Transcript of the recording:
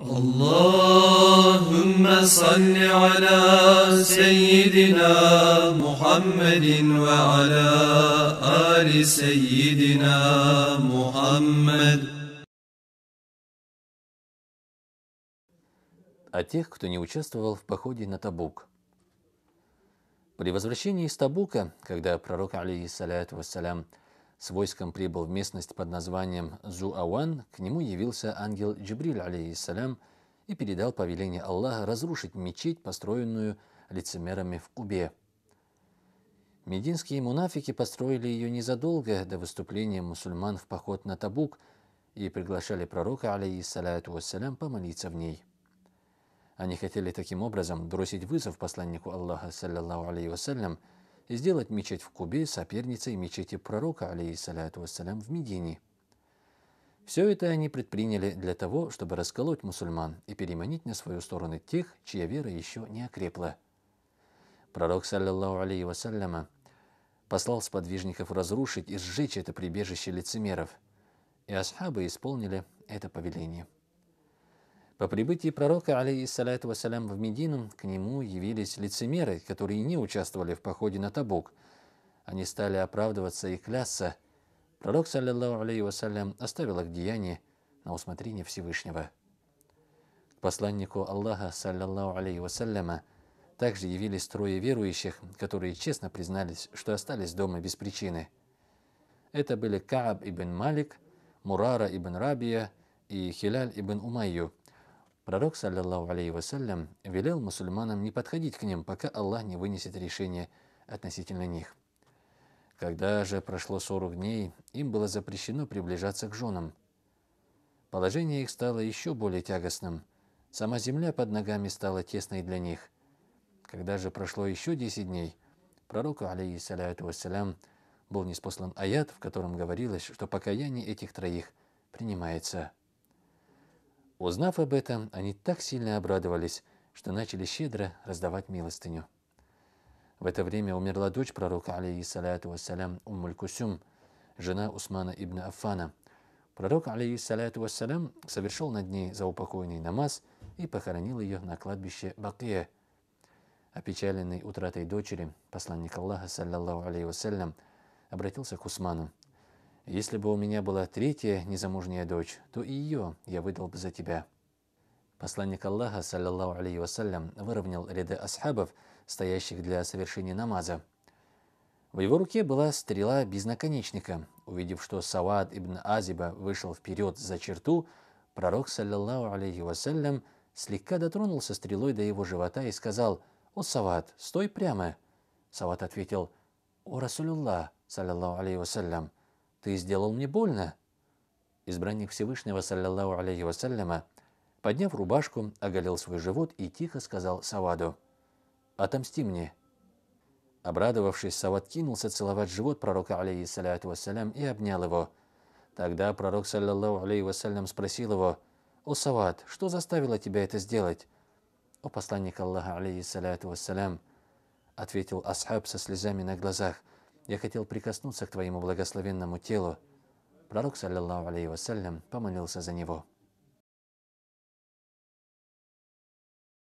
اللهم صل على سيدنا محمد وعلى آل سيدنا محمد О тех, кто не участвовал в походе на Табук. При возвращении из Табука, когда пророк, алейхиссаляту вассалям, с войском прибыл в местность под названием Зуауан, к нему явился ангел Джибриль, алейхиссалям, и передал повеление Аллаха разрушить мечеть, построенную лицемерами в Кубе. Мединские мунафики построили ее незадолго до выступления мусульман в поход на Табук и приглашали пророка, алейхиссалату вассалям, помолиться в ней. Они хотели таким образом бросить вызов посланнику Аллаха, саллиллаху алейхи вассалям, и сделать мечеть в Кубе соперницей мечети пророка, алейхиссаляту вассалям, в Медине. Все это они предприняли для того, чтобы расколоть мусульман и переманить на свою сторону тех, чья вера еще не окрепла. Пророк, саллиллаху алейхи вассаляма, послал сподвижников разрушить и сжечь это прибежище лицемеров, и асхабы исполнили это повеление. По прибытии пророка, алейхиссалату вассалям, в Медину, к нему явились лицемеры, которые не участвовали в походе на Табук. Они стали оправдываться и клясться. Пророк, саллиллаху алейхи вассалям, оставил их деяния на усмотрение Всевышнего. К посланнику Аллаха, саллиллаху алейхи вассаляма, также явились трое верующих, которые честно признались, что остались дома без причины. Это были Кааб ибн Малик, Мурара ибн Рабия и Хиляль ибн Умайю. Пророк, саллиллаху алейхи вассалям, велел мусульманам не подходить к ним, пока Аллах не вынесет решение относительно них. Когда же прошло 40 дней, им было запрещено приближаться к женам. Положение их стало еще более тягостным. Сама земля под ногами стала тесной для них. Когда же прошло еще 10 дней, пророку, алейхиссаляту вассалям, был неспослан аят, в котором говорилось, что покаяние этих троих принимается Узнав об этом, они так сильно обрадовались, что начали щедро раздавать милостыню. В это время умерла дочь пророка, алейхиссалату вассалям, Уммуль Кусюм, жена Усмана ибн Аффана. Пророк, алейхиссалату вассалям, совершил над ней заупокойный намаз и похоронил ее на кладбище Бакия. Опечаленный утратой дочери, посланник Аллаха, саллиллаху алейхи вассалям, обратился к Усману. Если бы у меня была третья незамужняя дочь, то и ее я выдал бы за тебя». Посланник Аллаха, саллиллаху алейхи вассалям, выровнял ряды асхабов, стоящих для совершения намаза. В его руке была стрела без наконечника. Увидев, что Савад ибн Азиба вышел вперед за черту, пророк, саллиллаху алейхи вассалям, слегка дотронулся стрелой до его живота и сказал, «О, Сават, стой прямо!» Сават ответил, «О, Расулюллах, саллиллаху алейхи вассалям, ты сделал мне больно». Избранник Всевышнего, саллиллаху алейхи вассаляма, подняв рубашку, оголил свой живот и тихо сказал Саваду, «Отомсти мне». Обрадовавшись, Сават кинулся целовать живот пророка, алейхиссалату вассалям, и обнял его. Тогда пророк, саллиллаху алейхи вассалям, спросил его, «О, Сават, что заставило тебя это сделать?» «О, посланник Аллаха, алейхиссалату вассалям», — ответил Асхаб со слезами на глазах, — я хотел прикоснуться к твоему благословенному телу. Пророк, саллиллаху алейхи вассалям, помолился за него.